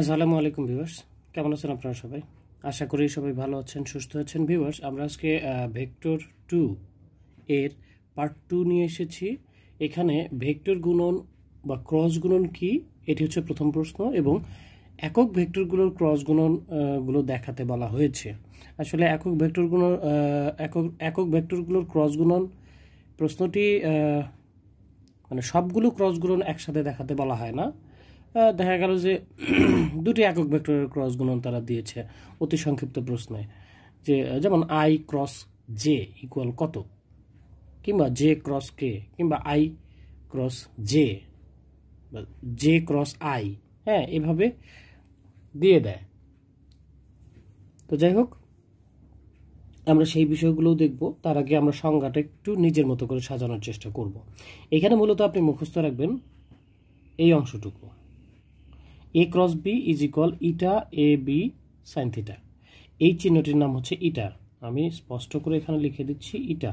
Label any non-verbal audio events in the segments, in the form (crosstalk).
আসসালামু আলাইকুম ভিউয়ার্স কেমন আছেন আপনারা সবাই আশা করি সবাই ভালো আছেন সুস্থ আছেন ভিউয়ার্স আমরা আজকে ভেক্টর টু এর পার্ট টু নিয়ে এসেছি এখানে ভেক্টর গুণন বা ক্রস গুণন কি এটি হচ্ছে প্রথম প্রশ্ন এবং একক ভেক্টরগুলোর ক্রস গুণন গুলো দেখাতে বলা হয়েছে আসলে একক ভেক্টরগুলো একক একক ভেক্টরগুলোর ক্রস গুণন প্রশ্নটি মানে সবগুলো ক্রস গুণন একসাথে দেখাতে বলা হয় না দেখা গেল যে (clears throat) দুটি একক ভেক্টরের ক্রস গুণন তারা দিয়েছে অতি সংক্ষিপ্ত প্রশ্নে যে যেমন আই ক্রস জে ইকুয়াল কত কিংবা জে ক্রস কে কিংবা I cross J J cross I হ্যাঁ এভাবে দিয়ে দেয় তো যাই হোক আমরা সেই বিষয়গুলোও দেখব তার আগে আমরা সংজ্ঞাটা একটু নিজের মতো করে সাজানোর চেষ্টা করব এখানে মূলত আপনি মুখস্থ রাখবেন এই অংশটুকু A cross B is equal to A B sine theta এই চিহ্নটির নাম হচ্ছে ইটা আমি স্পষ্ট করে এখানে লিখে দিচ্ছি ইটা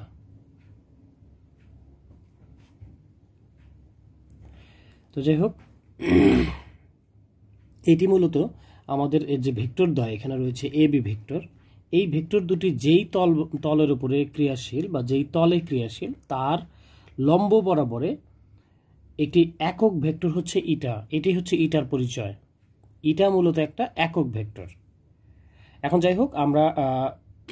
তো যাই হোক এটি মূলত আমাদের যে ভেক্টর দ্বয় এখানে রয়েছে এ বি ভেক্টর এই ভেক্টর দুটি যেই তল তলের উপরে ক্রিয়াশীল বা যেই তলে ক্রিয়াশীল তার লম্ব বরাবরে একটি একক ভেক্টর হচ্ছে ইটা এটি হচ্ছে ইটার পরিচয় ইটা মূলত একটা একক ভেক্টর এখন যাই হোক আমরা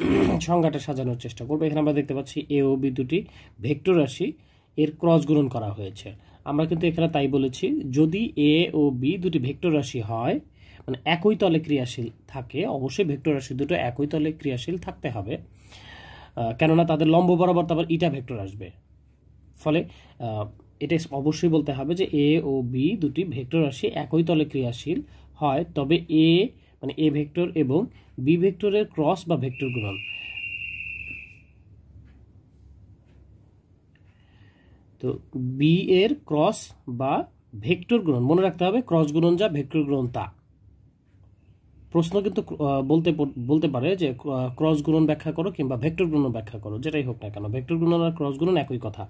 (clears throat) সংজ্ঞাটা সাজানোর চেষ্টা করবো এখানে আমরা দেখতে পাচ্ছি এ ও বি দুটি ভেক্টর রাশি এর ক্রস গ্রহণ করা হয়েছে আমরা কিন্তু এখানে তাই বলেছি যদি এ ও বি দুটি ভেক্টর রাশি হয় মানে একই তলে ক্রিয়াশীল থাকে অবশ্যই ভেক্টর রাশি দুটো একই তলে ক্রিয়াশীল থাকতে হবে কেননা তাদের লম্ব বরাবর তারপর ইটা ভেক্টর আসবে ফলে এটা অবশ্যই বলতে হবে যে এ ও বি দুটি ভেক্টর রাশি একই তলে ক্রিয়াশীল হয় তবে এ মানে এ ভেক্টর এবং বি ভেক্টরের ক্রস বা ভেক্টর গুণন তো বি এর ক্রস বা ভেক্টর গুণন মনে রাখতে হবে ক্রস গুণন যা ভেক্টর গুণন তা প্রশ্ন কিন্তু বলতে বলতে পারে যে ক্রস গুণন ব্যাখ্যা করো কিংবা ভেক্টর গুণন ব্যাখ্যা করো যেটাই হোক না কেন ভেক্টর গুণন আর ক্রস গুণন একই কথা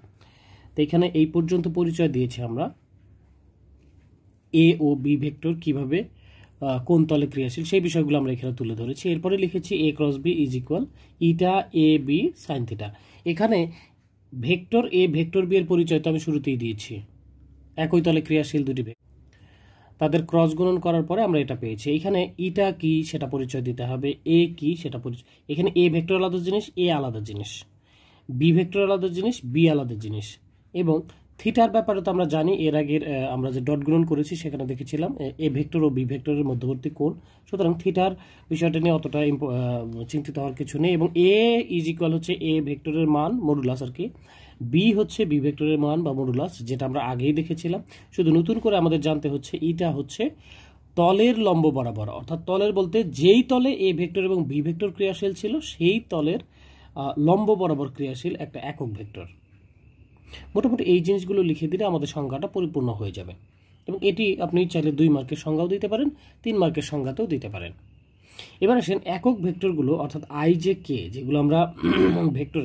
তো এখানে এই পর্যন্ত পরিচয় দিয়েছি আমরা এ ও বি ভেক্টর কিভাবে কোন তলে ক্রিয়াশীল সেই বিষয়গুলো আমরা এখানে তুলে ধরেছি এরপরে লিখেছি A cross B is equal to A B sine theta এখানে ভেক্টর এ ভেক্টর বি এর পরিচয় তো আমি শুরুতেই দিয়েছি একই তলে ক্রিয়াশীল দুটি তাদের ক্রস গুণন করার পরে আমরা এটা পেয়েছি এখানে ইটা কি সেটা পরিচয় দিতে হবে এ কি সেটা পরিচয় এখানে এ ভেক্টর আলাদা জিনিস এ আলাদা জিনিস বি ভেক্টর আলাদা জিনিস বি আলাদা জিনিস এবং থিটার ব্যাপারে তো আমরা জানি এর আগের আমরা যে ডট গ্রহণ করেছি সেখানে দেখেছিলাম এ ভেক্টর ও বি ভেক্টরের মধ্যবর্তী কোণ সুতরাং থিটার বিষয়টা নিয়ে অতটা চিন্তিত হওয়ার কিছু নেই এবং এ ইজ ইকুয়াল হচ্ছে এ ভেক্টরের মান মডুলাস আর কি বি হচ্ছে বি ভেক্টরের মান বা মডুলাস যেটা আমরা আগেই দেখেছিলাম শুধু নতুন করে আমাদের জানতে হচ্ছে ইটা হচ্ছে তলের লম্ব বরাবর অর্থাৎ তলের বলতে যেই তলে এ ভেক্টর এবং বি ভেক্টর ক্রিয়াশীল ছিল সেই তলের লম্ব বরাবর ক্রিয়াশীল একটা একক ভেক্টর মোটামুটি এই জিনিসগুলো লিখে দিলে আমাদের সংজ্ঞাটা পরিপূর্ণ হয়ে যাবে এবং এটি আপনি চাইলে দুই মার্কের সংজ্ঞাও দিতে পারেন তিন মার্কের সংজ্ঞাতেও দিতে পারেন এবার আসেন একক ভেক্টরগুলো অর্থাৎ আই জে কে যেগুলো আমরা (clears throat) ভেক্টর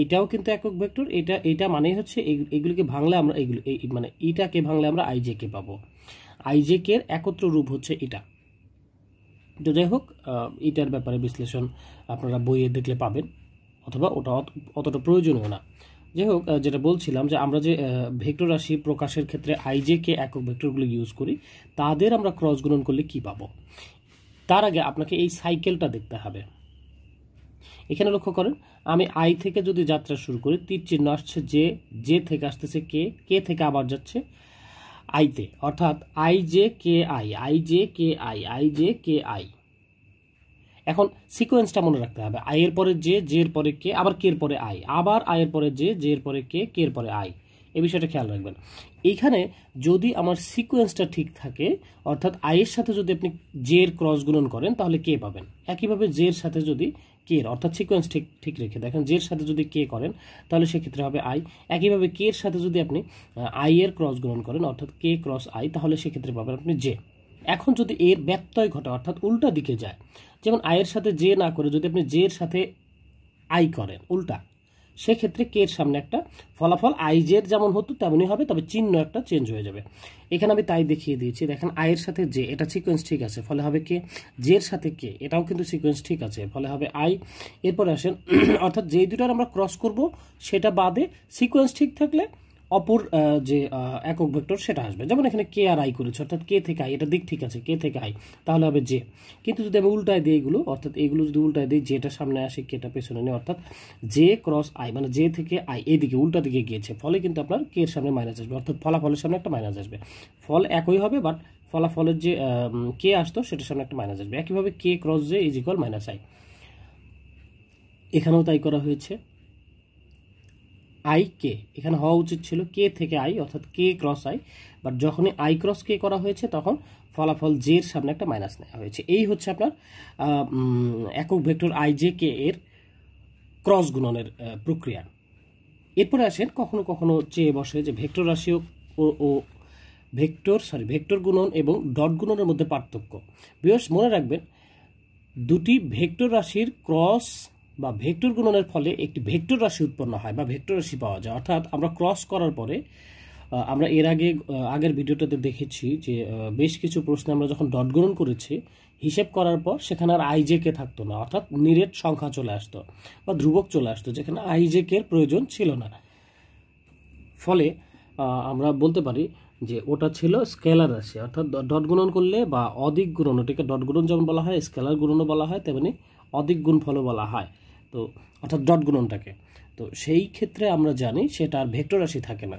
এটাও কিন্তু একক ভেক্টর এটা এটা মানেই হচ্ছে এইগুলিকে ভাঙলে আমরা এইগুলো মানে ইটাকে ভাঙলে আমরা আই জে কে পাবো আই জে কে একত্র রূপ হচ্ছে এটা তো যাই হোক এটার ব্যাপারে বিশ্লেষণ আপনারা বইয়ে দেখলে পাবেন অথবা ওটা অতটা প্রয়োজনীয় না যাই হোক যেটা বলছিলাম যে আমরা যে ভেক্টর রাশি প্রকাশের ক্ষেত্রে আইজেকে একক ভেক্টরগুলো ইউজ করি তাদের আমরা ক্রস গুণন করলে কি পাবো তার আগে আপনাকে এই সাইকেলটা দেখতে হবে এখানে লক্ষ্য করেন আমি আই থেকে যদি যাত্রা শুরু করি তীর চিহ্ন আসছে যে যে থেকে আসতেছে কে কে থেকে আবার যাচ্ছে আইতে অর্থাৎ I J K I I J K I I J K I এখন সিকোয়েন্সটা মনে রাখতে হবে আয়ের পরে যে জের পরে কে আবার কের পরে আই আবার আয়ের পরে যে জের পরে কে কের পরে আই এই বিষয়টা খেয়াল রাখবেন এইখানে যদি আমার সিকোয়েন্সটা ঠিক থাকে অর্থাৎ আয়ের সাথে যদি আপনি জের ক্রস গুণন করেন তাহলে কে পাবেন একইভাবে জের সাথে যদি কে অর্থাৎ সিকোয়েন্স ঠিক ঠিক রেখে দেখেন জের সাথে যদি কে করেন তাহলে সেক্ষেত্রে হবে আই একইভাবে কে এর সাথে যদি আপনি আই এর ক্রস গুণন করেন অর্থাৎ কে ক্রস আই তাহলে সেক্ষেত্রে পাবেন আপনি জে এখন যদি এর ব্যত্যয় ঘটে অর্থাৎ উল্টা দিকে যায় যেমন আয়ের সাথে জে না করে যদি আপনি জের সাথে আই করেন উল্টা সেক্ষেত্রে কে এর সামনে একটা ফলাফল আই জের যেমন হতো তেমনই হবে তবে চিহ্ন একটা চেঞ্জ হয়ে যাবে এখানে আমি তাই দেখিয়ে দিয়েছি দেখেন আয়ের সাথে জে এটা সিকোয়েন্স ঠিক আছে ফলে হবে কে জের সাথে কে এটাও কিন্তু সিকোয়েন্স ঠিক আছে ফলে হবে আই এরপরে আসেন (clears throat) অর্থাৎ যেই দুটার আমরা ক্রস করব সেটা বাদে সিকোয়েন্স ঠিক থাকলে অপর যে একক ভেক্টর সেটা আসবে যেমন এখানে কে আর আই করেছে অর্থাৎ কে থেকে আই এটা দিক ঠিক আছে কে থেকে আই তাহলে হবে জে কিন্তু যদি আমি উল্টায় দিই এগুলো অর্থাৎ এগুলো যদি উল্টায় দিই যেটা সামনে আসে কেটা পেছনে নেই অর্থাৎ জে ক্রস আই মানে জে থেকে আই এদিকে উল্টা দিকে গিয়েছে ফলে কিন্তু আপনার কে এর সামনে মাইনাস আসবে অর্থাৎ ফলাফলের সামনে একটা মাইনাস আসবে ফল একই হবে বাট ফলাফলের যে কে আসতো সেটার সামনে একটা মাইনাস আসবে একইভাবে K cross J is equal minus I এখানেও তাই করা হয়েছে আই কে এখানে হওয়া উচিত ছিল কে থেকে আই অর্থাৎ কে ক্রস আই বাট যখনই আই ক্রস কে করা হয়েছে তখন ফলাফল জের সামনে একটা মাইনাস নেওয়া হয়েছে এই হচ্ছে আপনার একক ভেক্টর আই জে কে এর ক্রস গুণনের প্রক্রিয়া এরপরে আসেন কখনো কখনো চেয়ে বসে যে ভেক্টর রাশিও ও ভেক্টর সরি ভেক্টর গুণন এবং ডট গুণনের মধ্যে পার্থক্য বিয়স মনে রাখবেন দুটি ভেক্টর রাশির ক্রস বা ভেক্টর গুণনের ফলে একটি ভেক্টর রাশি উৎপন্ন হয় বা ভেক্টর রাশি পাওয়া যায় অর্থাৎ আমরা ক্রস করার পরে আমরা এর আগে আগের ভিডিওটাতে দেখেছি যে বেশ কিছু প্রশ্নে আমরা যখন ডট গ্রহণ করেছি হিসেব করার পর সেখানে আর আইজেকে থাকতো না অর্থাৎ নিরেট সংখ্যা চলে আসতো বা ধ্রুবক চলে আসতো যেখানে আইজেকের প্রয়োজন ছিল না ফলে আমরা বলতে পারি যে ওটা ছিল স্কেলার রাশি অর্থাৎ ডট গুণন করলে বা অধিক গুণন ওটাকে ডট গুণন যেমন বলা হয় স্কেলার গুণনও বলা হয় তেমনি অধিক গুণফলও বলা হয় তো অর্থাৎ ডট গুণনটাকে তো সেই ক্ষেত্রে আমরা জানি সেটা আর ভেক্টর রাশি থাকে না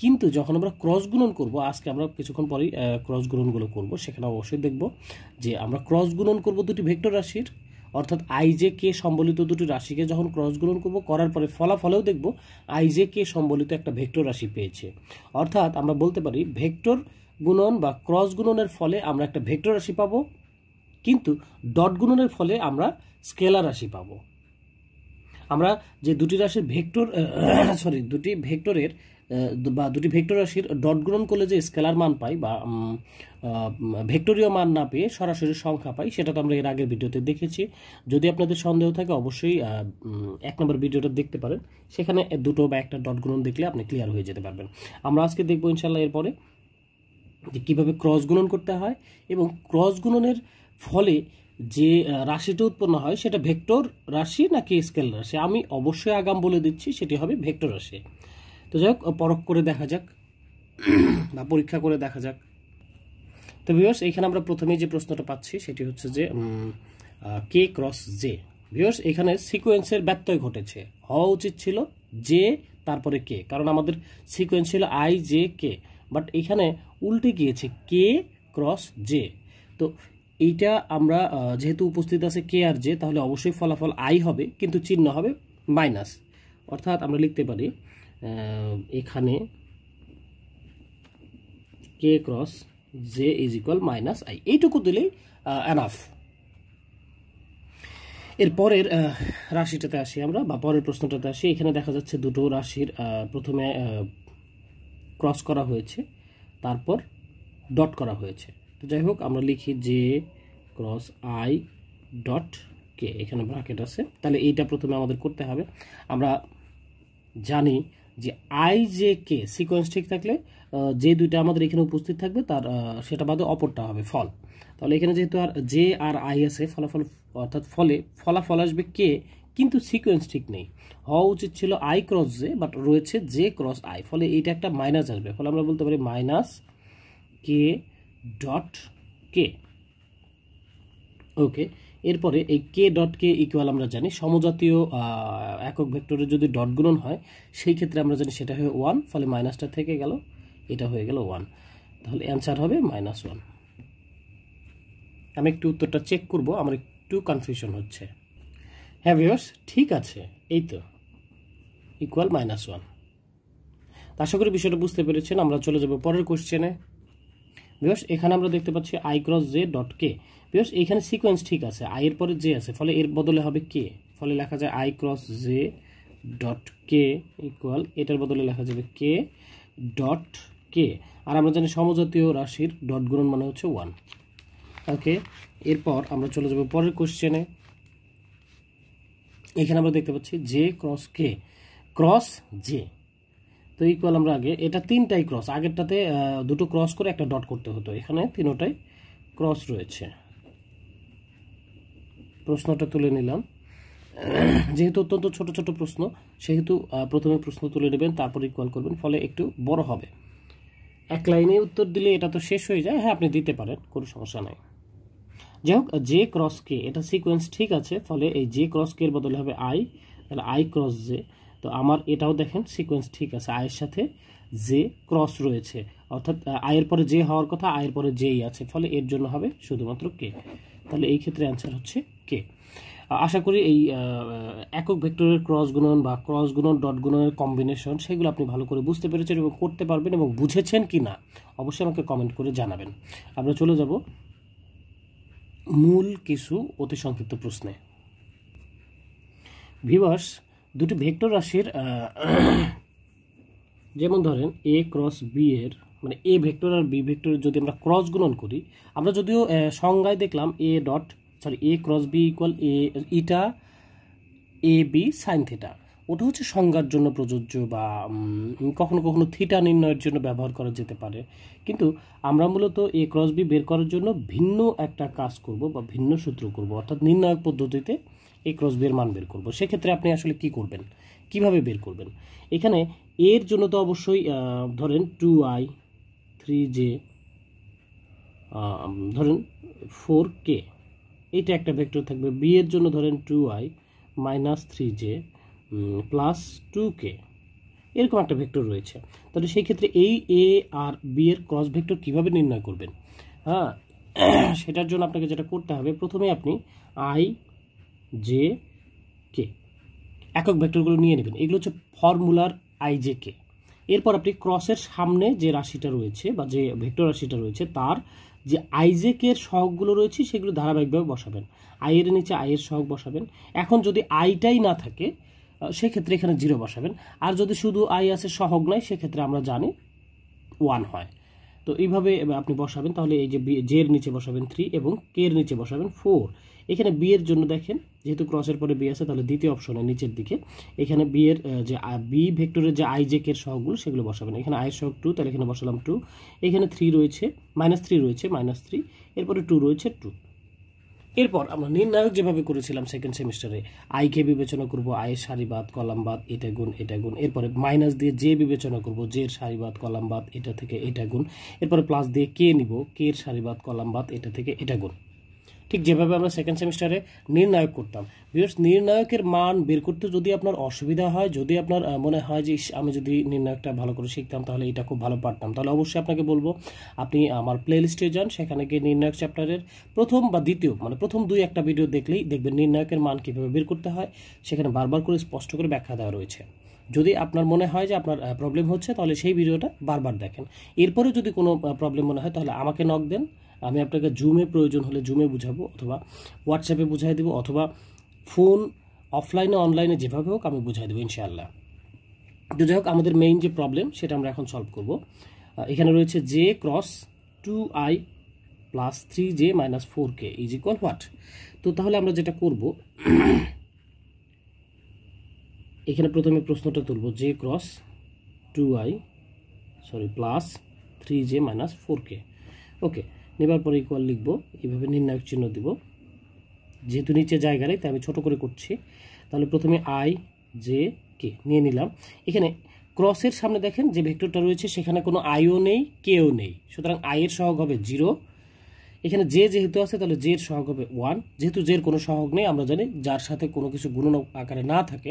কিন্তু যখন আমরা ক্রস গুণন করব আজকে আমরা কিছুক্ষণ পরেই ক্রস গুণনগুলো করব সেখানে অবশ্যই দেখব যে আমরা ক্রস গুণন করব দুটি ভেক্টর রাশির অর্থাৎ আই জে কে সম্বলিত দুটি রাশিকে যখন ক্রস গুণন করব করার পরে ফলাফলেও দেখব আই জে কে সম্বলিত একটা ভেক্টর রাশি পেয়েছে অর্থাৎ আমরা বলতে পারি ভেক্টর গুণন বা ক্রস গুণনের ফলে আমরা একটা ভেক্টর রাশি পাবো কিন্তু ডট গুণনের ফলে আমরা স্কেলার রাশি পাবো আমরা যে দুটি রাশির ভেক্টর সরি (clears throat) দুটি ভেক্টরের বা দুটি ভেক্টর রাশির ডট গ্রহণ করলে যে স্কেলার মান পাই বা ভেক্টরীয় মান না পেয়ে সরাসরি সংখ্যা পাই সেটা তো আমরা এর আগের ভিডিওতে দেখেছি যদি আপনাদের সন্দেহ থাকে অবশ্যই এক নম্বর ভিডিওটা দেখতে পারেন সেখানে দুটো বা একটা ডট গ্রহণ দেখলে আপনি ক্লিয়ার হয়ে যেতে পারবেন আমরা আজকে দেখবো ইনশাল্লাহ এরপরে যে কীভাবে ক্রস গুণন করতে হয় এবং ক্রস গুণনের ফলে যে রাশিটা উৎপন্ন হয় সেটা ভেক্টর রাশি নাকি স্কেল রাশি আমি অবশ্যই আগাম বলে দিচ্ছি সেটি হবে ভেক্টর রাশি তো যাই হোক পরখ করে দেখা যাক বা পরীক্ষা করে দেখা যাক তো ভিওর্স এখানে আমরা প্রথমেই যে প্রশ্নটা পাচ্ছি সেটি হচ্ছে যে কে ক্রস জে ভিওর্স এখানে সিকোয়েন্সের ব্যত্যয় ঘটেছে হওয়া উচিত ছিল জে তারপরে কে কারণ আমাদের সিকোয়েন্স ছিল আই জে কে বাট এখানে উল্টে গিয়েছে কে ক্রস জে তো এইটা আমরা যেহেতু উপস্থিত আছে কে আর জে তাহলে অবশ্যই ফলাফল আই হবে কিন্তু চিহ্ন হবে মাইনাস অর্থাৎ আমরা লিখতে পারি এখানে K cross J is equal minus I এইটুকু দিলেই অ্যানাফ এর পরের রাশিটাতে আসি আমরা বা পরের প্রশ্নটাতে আসি এখানে দেখা যাচ্ছে দুটো রাশির প্রথমে ক্রস করা হয়েছে তারপর ডট করা হয়েছে তো যাই হোক আমরা লিখি যে ক্রস আই ডট কে এখানে ব্রাকেট আছে তাহলে এইটা প্রথমে আমাদের করতে হবে আমরা জানি যে আই জে কে সিকোয়েন্স ঠিক থাকলে যে দুইটা আমাদের এখানে উপস্থিত থাকবে তার সেটা বাদে অপরটা হবে ফল তাহলে এখানে যেহেতু আর জে আর আই আছে ফলাফল অর্থাৎ ফলে ফলাফল আসবে কে কিন্তু সিকোয়েন্স ঠিক নেই হওয়া উচিত ছিল আই ক্রস জে বাট রয়েছে জে ক্রস আই ফলে এইটা একটা মাইনাস আসবে ফলে আমরা বলতে পারি মাইনাস কে ডট কে ওকে এরপরে এই কে ডট কে ইকুয়াল আমরা জানি সমজাতীয় একক ভেক্টরে যদি ডট গুণন হয় সেই ক্ষেত্রে আমরা জানি সেটা হয়ে ওয়ান ফলে মাইনাসটা থেকে গেল এটা হয়ে গেল ওয়ান তাহলে অ্যান্সার হবে মাইনাস ওয়ান আমি একটু উত্তরটা চেক করব আমার একটু কনফিউশন হচ্ছে হ্যাঁ ভিওর্স ঠিক আছে এই তো ইকুয়াল মাইনাস ওয়ান আশা করি বিষয়টা বুঝতে পেরেছেন আমরা চলে যাবো পরের কোশ্চেনে বিকজ এখানে আমরা দেখতে পাচ্ছি I cross J dot K because এখানে সিকোয়েন্স ঠিক আছে আই এর পরে জে আছে ফলে এর বদলে হবে কে ফলে লেখা যায় I cross J dot K equal এটার বদলে লেখা যাবে কে ডট কে আর আমরা জানি সমজাতীয় রাশির ডট গুণন মানে হচ্ছে ওয়ান ওকে এরপর আমরা চলে যাব পরের কোশ্চেনে এখানে আমরা দেখতে পাচ্ছি J cross K cross J তো ইকুয়াল আমরা আগে এটা তিনটাই ক্রস আগেরটাতে দুটো ক্রস করে একটা ডট করতে হতো এখানে তিনোটাই ক্রস রয়েছে প্রশ্নটা তুলে নিলাম যেহেতু অত্যন্ত ছোট ছোট প্রশ্ন সেহেতু প্রথমে প্রশ্ন তুলে নেবেন তারপর ইকুয়াল করবেন ফলে একটু বড় হবে এক লাইনে উত্তর দিলে এটা তো শেষ হয়ে যায় হ্যাঁ আপনি দিতে পারেন কোনো সমস্যা নাই যাই হোক জে ক্রস কে এটা সিকোয়েন্স ঠিক আছে ফলে এই জে ক্রস কে এর বদলে হবে আই তাহলে আই ক্রস জে তো আমার এটাও দেখেন সিকোয়েন্স ঠিক আছে আয়ের সাথে যে ক্রস রয়েছে অর্থাৎ আয়ের পরে যে হওয়ার কথা আয়ের পরে যেই আছে ফলে এর জন্য হবে শুধুমাত্র কে তাহলে এই ক্ষেত্রে অ্যান্সার হচ্ছে কে আশা করি এই একক ভেক্টরের ক্রস গুণন বা ক্রস গুণন ডট গুণনের কম্বিনেশন সেগুলো আপনি ভালো করে বুঝতে পেরেছেন এবং করতে পারবেন এবং বুঝেছেন কি না অবশ্যই আমাকে কমেন্ট করে জানাবেন আমরা চলে যাব মূল কিছু অতি সংক্ষিপ্ত প্রশ্নে ভিভার্স দুটি ভেক্টর রাশির (clears throat) যেমন ধরেন এ ক্রস বি এর মানে এ ভেক্টর আর বি ভেক্টরের যদি আমরা ক্রস গুণন করি আমরা যদিও সংজ্ঞায় দেখলাম A dot sorry A cross B equal A ইটা এ বি সাইন থিটা ওটা হচ্ছে সংজ্ঞার জন্য প্রযোজ্য বা কখনো কখনো থিটা নির্ণয়ের জন্য ব্যবহার করা যেতে পারে কিন্তু আমরা মূলত এ ক্রস বি বের করার জন্য ভিন্ন একটা কাজ করব বা ভিন্ন সূত্র করব অর্থাৎ নির্ণায়ক পদ্ধতিতে এ ক্রস বি এর মান বের করব সেক্ষেত্রে আপনি আসলে কি করবেন কিভাবে বের করবেন এখানে এর জন্য তো অবশ্যই ধরেন টু আই থ্রি জে ধরেন ফোর কে এটা একটা ভেক্টর থাকবে বি এর জন্য ধরেন two I minus three J plus two K এরকম একটা ভেক্টর রয়েছে তাহলে সেই ক্ষেত্রে এই এ আর বি এর ক্রস ভেক্টর কিভাবে নির্ণয় করবেন হ্যাঁ (clears throat) সেটার জন্য আপনাকে যেটা করতে হবে প্রথমে আপনি আই জে কে একক ভেক্টরগুলো নিয়ে নেবেন এগুলো হচ্ছে ফর্মুলার আই জে কে এরপর আপনি ক্রসের সামনে যে রাশিটা রয়েছে বা যে ভেক্টর রাশিটা রয়েছে তার যে আইজেকের সহগগুলো রয়েছে সেগুলো ধারাবাহিকভাবে বসাবেন আই এর নিচে আইয়ের সহগ বসাবেন এখন যদি আইটাই না থাকে সেক্ষেত্রে এখানে জিরো বসাবেন আর যদি শুধু আই আছে সহগ নয় সেক্ষেত্রে আমরা জানি ওয়ান হয় তো এইভাবে আপনি বসাবেন তাহলে এই যে জে এর নিচে বসাবেন থ্রি এবং কে এর নিচে বসাবেন ফোর এখানে বি এর জন্য দেখেন যেহেতু ক্রসের পরে বি আছে তাহলে দ্বিতীয় অপশনে নিচের দিকে এখানে বি এর যে বি ভেক্টরের যে আই জে কের সহগুলো সেগুলো বসাবেন এখানে আই সহগ টু তাহলে এখানে বসালাম টু এখানে থ্রি রয়েছে মাইনাস থ্রি রয়েছে মাইনাস থ্রি এরপরে টু রয়েছে টু এরপর আমরা নির্ণায়ক যেভাবে করেছিলাম সেকেন্ড সেমিস্টারে কে বিবেচনা করব আয়ের সারিবাদ কলামবাদ এটা গুণ এটা গুণ এরপরে মাইনাস দিয়ে যে বিবেচনা করব জের সারিবাদ কলামবাদ এটা থেকে এটা গুণ এরপরে প্লাস দিয়ে কে নিব কে এর সারিবাদ কলামবাদ এটা থেকে এটা গুণ ঠিক যেভাবে আমরা সেকেন্ড সেমিস্টারে নির্ণায়ক করতাম বিকজ নির্ণায়কের মান বের করতে যদি আপনার অসুবিধা হয় যদি আপনার মনে হয় যে আমি যদি নির্ণায়কটা ভালো করে শিখতাম তাহলে এটা খুব ভালো পারতাম তাহলে অবশ্যই আপনাকে বলবো আপনি আমার প্লে লিস্টে যান সেখানে গিয়ে নির্ণায়ক চ্যাপ্টারের প্রথম বা দ্বিতীয় মানে প্রথম দুই একটা ভিডিও দেখলেই দেখবেন নির্ণায়কের মান কীভাবে বের করতে হয় সেখানে বারবার করে স্পষ্ট করে ব্যাখ্যা দেওয়া রয়েছে যদি আপনার মনে হয় যে আপনার প্রবলেম হচ্ছে তাহলে সেই ভিডিওটা বারবার দেখেন এরপরে যদি কোনো প্রবলেম মনে হয় তাহলে আমাকে নক দেন আমি আপনাকে জুমে প্রয়োজন হলে জুমে বুঝাবো অথবা হোয়াটসঅ্যাপে বুঝাই দেবো অথবা ফোন অফলাইনে অনলাইনে যেভাবে হোক আমি বুঝাই দেবো ইনশাআল্লাহ তো যাই হোক আমাদের মেইন যে প্রবলেম সেটা আমরা এখন সলভ করব এখানে রয়েছে J cross two I plus three J minus four K is equal what তো তাহলে আমরা যেটা করব এখানে প্রথমে প্রশ্নটা তুলব J cross two I sorry plus three J minus four K okay নেবার পরে ইকুয়াল লিখব এইভাবে নির্ণায়ক চিহ্ন দিব যেহেতু নিচে জায়গা নেই তাই আমি ছোটো করে করছি তাহলে প্রথমে আই জে কে নিয়ে নিলাম এখানে ক্রসের সামনে দেখেন যে ভেক্টরটা রয়েছে সেখানে কোনো আইও নেই কেও নেই সুতরাং আইয়ের সহগ হবে জিরো এখানে যে যেহেতু আছে তাহলে জের সহগ হবে ওয়ান যেহেতু জের কোনো সহগ নেই আমরা জানি যার সাথে কোনো কিছু গুণ আকারে না থাকে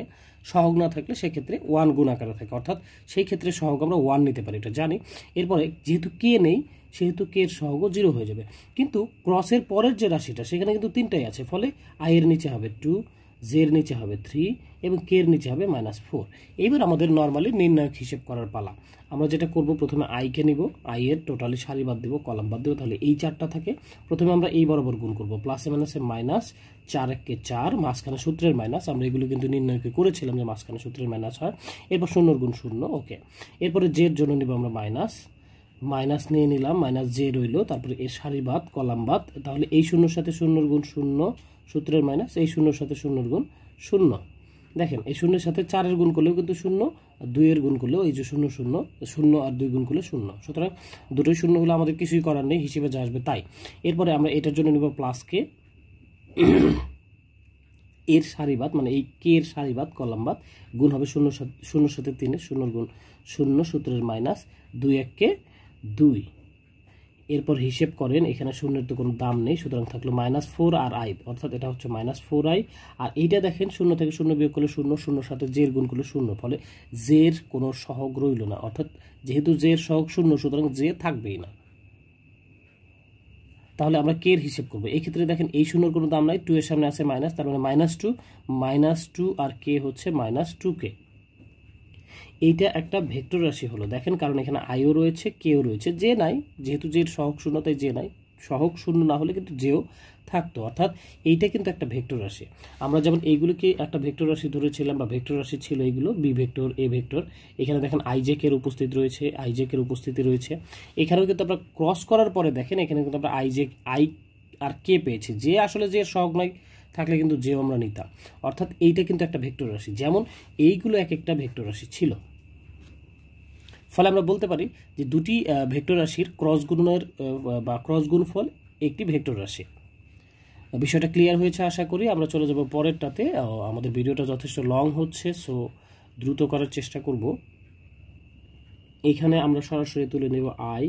সহগ না থাকলে সেক্ষেত্রে ওয়ান গুণ আকারে থাকে অর্থাৎ সেই ক্ষেত্রে সহগ আমরা ওয়ান নিতে পারি এটা জানি এরপরে যেহেতু কে নেই সেহেতু কে এর সহগ জিরো হয়ে যাবে কিন্তু ক্রসের পরের যে রাশিটা সেখানে কিন্তু তিনটাই আছে ফলে আয়ের নিচে হবে টু জের নিচে হবে থ্রি এবং কের নিচে হবে মাইনাস ফোর এইবার আমাদের নর্মালি নির্ণায়ক হিসেব করার পালা আমরা যেটা করব প্রথমে আইকে নিব আই এর টোটালি সারি বাদ দেবো কলাম বাদ দেবো তাহলে এই চারটা থাকে প্রথমে আমরা এই বরাবর গুণ করব প্লাসে মাইনাসে মাইনাস চার এককে চার মাঝখানে সূত্রের মাইনাস আমরা এগুলো কিন্তু নির্ণয়কে করেছিলাম যে মাঝখানে সূত্রের মাইনাস হয় এরপর শূন্যর গুণ শূন্য ওকে এরপরে জের জন্য নিব আমরা মাইনাস মাইনাস নিয়ে নিলাম মাইনাস জে রইল তারপরে এর সারি বাদ কলাম বাদ তাহলে এই শূন্যর সাথে শূন্যর গুণ শূন্য সূত্রের মাইনাস এই শূন্যর সাথে শূন্যর গুণ শূন্য দেখেন এই শূন্যের সাথে চারের গুণ করলেও কিন্তু শূন্য আর দুইয়ের গুণ করলেও এই যে শূন্য শূন্য শূন্য আর দুই গুণ করলে শূন্য সুতরাং দুটোই শূন্য হলে আমাদের কিছুই করার নেই হিসেবে যা আসবে তাই এরপরে আমরা এটার জন্য নেব প্লাসকে এর সারিবাদ মানে এই কে এর সারিবাদ কলামবাদ গুণ হবে শূন্য শূন্যর সাথে তিনের শূন্যর গুণ শূন্য সূত্রের মাইনাস দুই এক কে দুই এরপর হিসেব করেন এখানে শূন্যের তো কোনো দাম নেই সুতরাং থাকলো মাইনাস ফোর আর আই অর্থাৎ এটা হচ্ছে মাইনাস ফোর আই আর এইটা দেখেন শূন্য থেকে শূন্য বিয়োগ করলে শূন্য শূন্যর সাথে জের গুণ করলে শূন্য ফলে জের কোনো সহগ রইল না অর্থাৎ যেহেতু জের সহগ শূন্য সুতরাং জে থাকবেই না তাহলে আমরা কের হিসেব করবো এক্ষেত্রে দেখেন এই শূন্যর কোনো দাম নাই টু এর সামনে আছে মাইনাস তার মানে মাইনাস টু মাইনাস টু আর কে হচ্ছে মাইনাস টু কে এইটা একটা ভেক্টর রাশি হলো দেখেন কারণ এখানে আইও রয়েছে কেও রয়েছে যে নাই যেহেতু যে সহক শূন্য তাই যে নাই সহক শূন্য না হলে কিন্তু যেও থাকতো অর্থাৎ এইটা কিন্তু একটা ভেক্টর রাশি আমরা যেমন এইগুলোকে একটা ভেক্টর রাশি ধরেছিলাম বা ভেক্টর রাশি ছিল এইগুলো বি ভেক্টর এ ভেক্টর এখানে দেখেন আইজেকের উপস্থিত রয়েছে আইজেকের উপস্থিতি রয়েছে এখানেও কিন্তু আমরা ক্রস করার পরে দেখেন এখানে কিন্তু আমরা আইজেক আই আর কে পেয়েছি যে আসলে যে সহক নয় থাকলে কিন্তু জেও আমরা নিতাম অর্থাৎ এইটা কিন্তু একটা ভেক্টর রাশি যেমন এইগুলো এক একটা ভেক্টর রাশি ছিল ফলে আমরা বলতে পারি যে দুটি ভেক্টর রাশির ক্রস বা ক্রসগুণ ফল একটি ভেক্টর রাশি বিষয়টা ক্লিয়ার হয়েছে আশা করি আমরা চলে যাব পরেরটাতে আমাদের ভিডিওটা যথেষ্ট লং হচ্ছে সো দ্রুত করার চেষ্টা করব এখানে আমরা সরাসরি তুলে নেব আই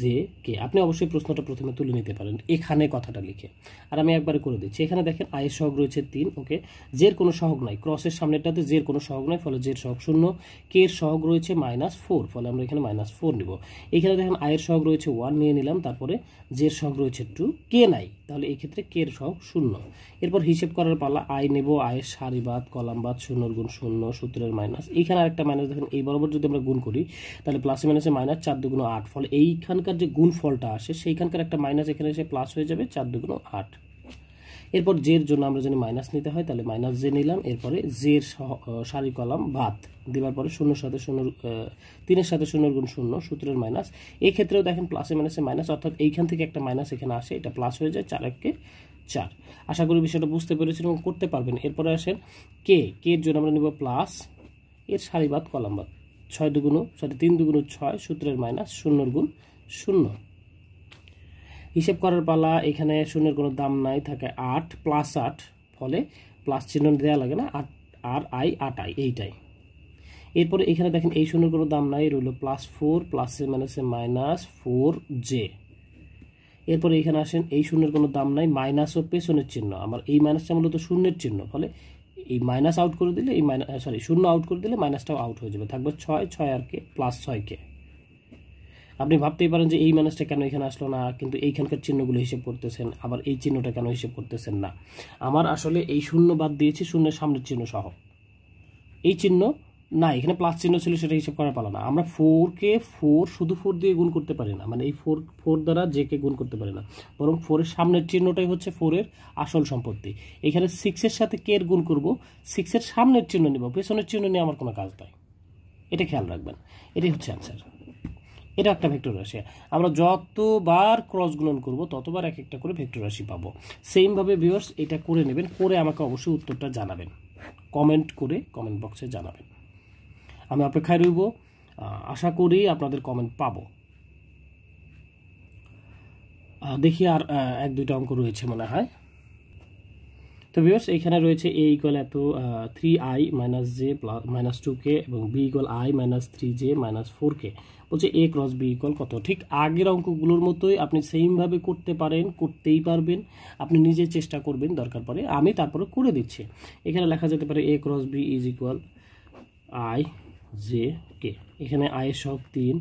জে কে আপনি অবশ্যই প্রশ্নটা প্রথমে তুলে নিতে পারেন এখানে কথাটা লিখে আর আমি একবারে করে দিচ্ছি এখানে দেখেন আয়ের সহগ রয়েছে তিন ওকে জের কোনো সহগ নাই ক্রসের সামনেটাতে জের কোনো সহগ নাই ফলে জের সহগ শূন্য কে এর সহগ রয়েছে মাইনাস ফোর ফলে আমরা এখানে মাইনাস ফোর নেব এখানে দেখেন আয়ের সহগ রয়েছে ওয়ান নিয়ে নিলাম তারপরে জের সহগ রয়েছে টু কে নাই তাহলে এই ক্ষেত্রে কে এর সহগ শূন্য এরপর হিসেব করার পালা আয় নেব আয়ের সারিবাদ কলামবাদ শূন্যর গুণ শূন্য সূত্রের মাইনাস এইখানে আরেকটা মাইনাস দেখেন এই বরাবর যদি আমরা গুণ করি তাহলে প্লাস মাইনাসে মাইনাস চার দুগুণ আট ফলে এইখানকার যে গুণ ফলটা আসে সেইখানকার একটা মাইনাস এখানে এসে প্লাস হয়ে যাবে চার দুগুণ আট এরপর জের জন্য আমরা জানি মাইনাস নিতে হয় তাহলে মাইনাস জে নিলাম এরপরে জের সারি কলাম বাদ দেওয়ার পরে শূন্যর সাথে শূন্যর তিনের সাথে শূন্যর গুণ শূন্য সূত্রের মাইনাস এই ক্ষেত্রেও দেখেন প্লাসে মাইনাসে মাইনাস অর্থাৎ এইখান থেকে একটা মাইনাস এখানে আসে এটা প্লাস হয়ে যায় চার এককে চার আশা করি বিষয়টা বুঝতে পেরেছেন এবং করতে পারবেন এরপরে আসেন কে কে এর জন্য আমরা নিব প্লাস এর সারি বাদ কলাম বাদ ছয় দুগুণ সরি তিন দুগুণ ছয় সূত্রের মাইনাস শূন্যর গুণ শূন্য হিসেব করার পালা এখানে শূন্যের কোনো দাম নাই থাকে আট প্লাস আট ফলে প্লাস চিহ্ন দেওয়া লাগে না আট আর আই আট আই এইটাই এরপরে এখানে দেখেন এই শূন্যের কোনো দাম নাই রইল প্লাস ফোর প্লাসে সে মাইনাস ফোর জে এরপরে এখানে আসেন এই শূন্যের কোনো দাম নাই মাইনাস ও পেছনের চিহ্ন আমার এই মাইনাসটা মূলত শূন্যের চিহ্ন ফলে এই মাইনাস আউট করে দিলে এই মাইনাস সরি শূন্য আউট করে দিলে মাইনাসটাও আউট হয়ে যাবে থাকবে ছয় ছয় আর কে প্লাস ছয় কে আপনি ভাবতেই পারেন যে এই মানুষটা কেন এখানে আসলো না কিন্তু এইখানকার চিহ্নগুলো হিসেব করতেছেন আবার এই চিহ্নটা কেন হিসেব করতেছেন না আমার আসলে এই শূন্য বাদ দিয়েছি শূন্যের সামনের চিহ্ন সহ এই চিহ্ন না এখানে প্লাস চিহ্ন ছিল সেটা হিসেব করা পালা না আমরা ফোরকে ফোর শুধু ফোর দিয়ে গুণ করতে পারি না মানে এই ফোর ফোর দ্বারা জেকে গুণ করতে পারি না বরং ফোরের সামনের চিহ্নটাই হচ্ছে ফোরের আসল সম্পত্তি এখানে সিক্সের সাথে কের গুণ করব সিক্সের সামনের চিহ্ন নেব পেছনের চিহ্ন নিয়ে আমার কোনো কাজ নাই এটা খেয়াল রাখবেন এটাই হচ্ছে অ্যান্সার এটা একটা ভেক্টর রাশি আমরা যতবার ক্রস গুণন করব ততবার এক একটা করে ভেক্টর রাশি পাবো সেমভাবে ভিউয়ার্স এটা করে নেবেন করে আমাকে অবশ্যই উত্তরটা জানাবেন কমেন্ট করে কমেন্ট বক্সে জানাবেন আমি অপেক্ষায় রইব আশা করি আপনাদের কমেন্ট পাব দেখি আর এক দুইটা অঙ্ক রয়েছে মনে হয় তো ভিউয়ার্স এখানে রয়েছে এ ইকুয়াল এত three I minus J plus minus two K এবং B equal I minus three J minus four K বলছে এ ক্রস বি ইকুয়াল কত ঠিক আগের অঙ্কগুলোর মতোই আপনি সেইমভাবে করতে পারেন করতেই পারবেন আপনি নিজে চেষ্টা করবেন দরকার পড়ে আমি তারপরে করে দিচ্ছি এখানে লেখা যেতে পারে A cross B is equal I J K এখানে আয়ের সহগ তিন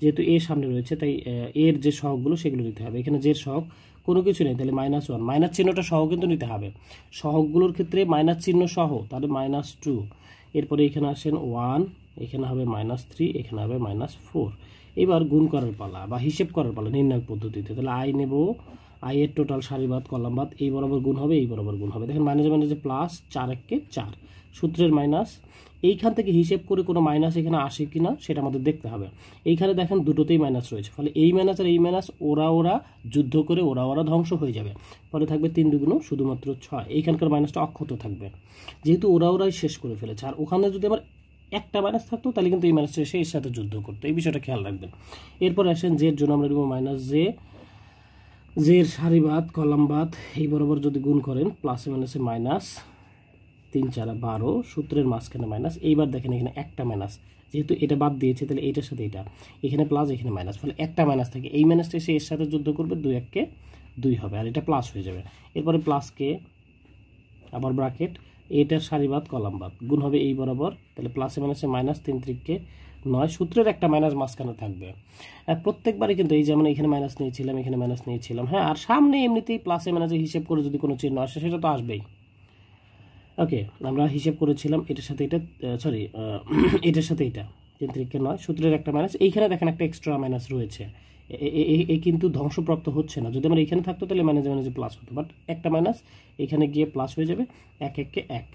যেহেতু এ সামনে রয়েছে তাই এর যে সহগগুলো সেগুলো নিতে হবে এখানে যে সহগ কোনো কিছু নেই তাহলে মাইনাস ওয়ান মাইনাস চিহ্নটা সহ কিন্তু নিতে হবে সহগুলোর ক্ষেত্রে মাইনাস চিহ্ন সহ তাহলে মাইনাস টু এরপরে এখানে আসেন ওয়ান এখানে হবে মাইনাস থ্রি এখানে হবে মাইনাস ফোর এবার গুণ করার পালা বা হিসেব করার পালা নির্ণয় পদ্ধতিতে তাহলে আই নেব এর টোটাল সারিবাদ বাদ এই বরাবর গুণ হবে এই বরাবর গুণ হবে দেখেন মাইনাস মাইনাস প্লাস চার এককে চার সূত্রের মাইনাস এইখান থেকে হিসেব করে কোনো মাইনাস এখানে আসে কি না সেটা আমাদের দেখতে হবে এইখানে দেখেন দুটোতেই মাইনাস রয়েছে ফলে এই মাইনাস আর এই মাইনাস ওরা ওরা যুদ্ধ করে ওরা ওরা ধ্বংস হয়ে যাবে ফলে থাকবে তিন দুগুণ শুধুমাত্র ছয় এইখানকার মাইনাসটা অক্ষত থাকবে যেহেতু ওরা ওরাই শেষ করে ফেলেছে আর ওখানে যদি আমার একটা মাইনাস থাকতো তাহলে কিন্তু এই মাইনাসটা এসে এর সাথে যুদ্ধ করতো এই বিষয়টা খেয়াল রাখবেন এরপর আসেন জের জন্য আমরা নেব মাইনাস জে জের সারিবাদ কলামবাদ এই বরাবর যদি গুণ করেন প্লাসে মাইনাসে মাইনাস তিন চারা বারো সূত্রের মাঝখানে মাইনাস এইবার দেখেন এখানে একটা মাইনাস যেহেতু এটা বাদ দিয়েছে তাহলে এইটার সাথে এটা এখানে প্লাস এখানে মাইনাস ফলে একটা মাইনাস থাকে এই মাইনাসটা এসে এর সাথে যুদ্ধ করবে দুই এককে দুই হবে আর এটা প্লাস হয়ে যাবে এরপরে প্লাসকে আবার ব্রাকেট এটার সারিবাদ কলাম বাদ গুণ হবে এই বরাবর তাহলে প্লাসে মাইনাসে মাইনাস তিন ত্রিককে নয় সূত্রের একটা মাইনাস মাঝখানে থাকবে আর প্রত্যেকবারই কিন্তু এই যেমন এখানে মাইনাস নিয়েছিলাম এখানে মাইনাস নিয়েছিলাম হ্যাঁ আর সামনে এমনিতেই প্লাসে মাইনাসে হিসেব করে যদি কোনো চিহ্ন আসে সেটা তো আসবেই ওকে আমরা হিসেব করেছিলাম এটার সাথে এটা সরি (clears throat) এটার সাথে এটা তিন ত্রিককে নয় সূত্রের একটা মাইনাস এইখানে দেখেন একটা এক্সট্রা মাইনাস রয়েছে এ কিন্তু ধ্বংসপ্রাপ্ত হচ্ছে না যদি আমার এখানে থাকতো তাহলে মাইনাস মাইনাসে প্লাস হতো বাট একটা মাইনাস এখানে গিয়ে প্লাস হয়ে যাবে এক এককে এক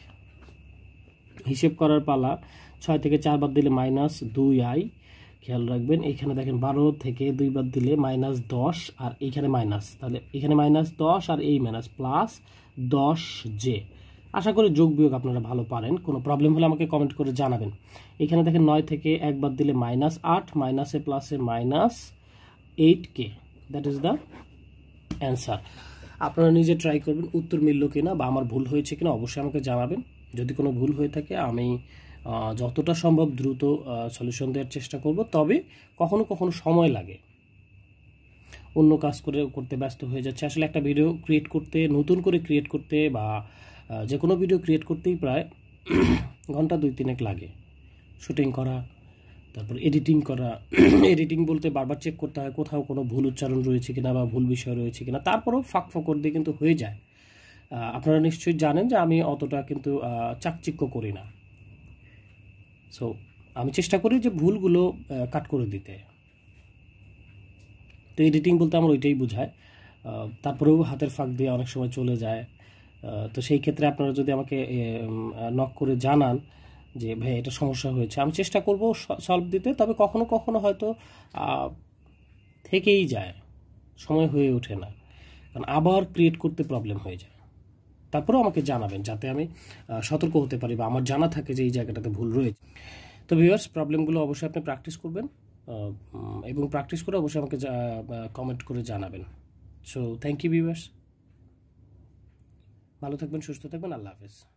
হিসেব করার পালা ছয় থেকে চার বাদ দিলে মাইনাস দুই আই খেয়াল রাখবেন এখানে দেখেন বারো থেকে দুই বাদ দিলে মাইনাস দশ আর এইখানে মাইনাস তাহলে এখানে মাইনাস দশ আর এই মাইনাস প্লাস দশ জে আশা করি যোগ বিয়োগ আপনারা ভালো পারেন কোনো প্রবলেম হলে আমাকে কমেন্ট করে জানাবেন এখানে দেখেন নয় থেকে এক বাদ দিলে মাইনাস আট মাইনাসে প্লাসে minus 8k that is the answer আপনারা নিজে ট্রাই করবেন উত্তর মিলল কিনা বা আমার ভুল হয়েছে কিনা অবশ্যই আমাকে জানাবেন যদি কোনো ভুল হয়ে থাকে আমি যতটা সম্ভব দ্রুত সলিউশন দেওয়ার চেষ্টা করব তবে কখনো কখনো সময় লাগে অন্য কাজ করে করতে ব্যস্ত হয়ে যাচ্ছে আসলে একটা ভিডিও ক্রিয়েট করতে নতুন করে ক্রিয়েট করতে বা যে কোনো ভিডিও ক্রিয়েট করতেই প্রায় (clears throat) ঘন্টা দুই তিনেক লাগে শুটিং করা তারপর এডিটিং করা এডিটিং বলতে বারবার চেক করতে হয় কোথাও কোনো ভুল উচ্চারণ রয়েছে কিনা বা ভুল বিষয় রয়েছে কিনা তারপরেও ফাঁক ফকর দিয়ে কিন্তু হয়ে যায় আপনারা নিশ্চয়ই জানেন যে আমি অতটা কিন্তু চাকচিক্য করি না সো আমি চেষ্টা করি যে ভুলগুলো কাট করে দিতে তো এডিটিং বলতে আমার ওইটাই বোঝায় তারপরেও হাতের ফাঁক দিয়ে অনেক সময় চলে যায় তো সেই ক্ষেত্রে আপনারা যদি আমাকে নক করে জানান যে ভাই এটা সমস্যা হয়েছে আমি চেষ্টা করব সলভ দিতে তবে কখনো কখনো হয়তো থেকেই যায় সময় হয়ে ওঠে না কারণ আবার ক্রিয়েট করতে প্রবলেম হয়ে যায় তারপরেও আমাকে জানাবেন যাতে আমি সতর্ক হতে পারি বা আমার জানা থাকে যে এই জায়গাটাতে ভুল রয়েছে তো ভিউয়ার্স প্রবলেমগুলো অবশ্যই আপনি প্র্যাকটিস করবেন এবং প্র্যাকটিস করে অবশ্যই আমাকে কমেন্ট করে জানাবেন সো থ্যাংক ইউ ভিউয়ার্স ভালো থাকবেন সুস্থ থাকবেন আল্লাহ হাফেজ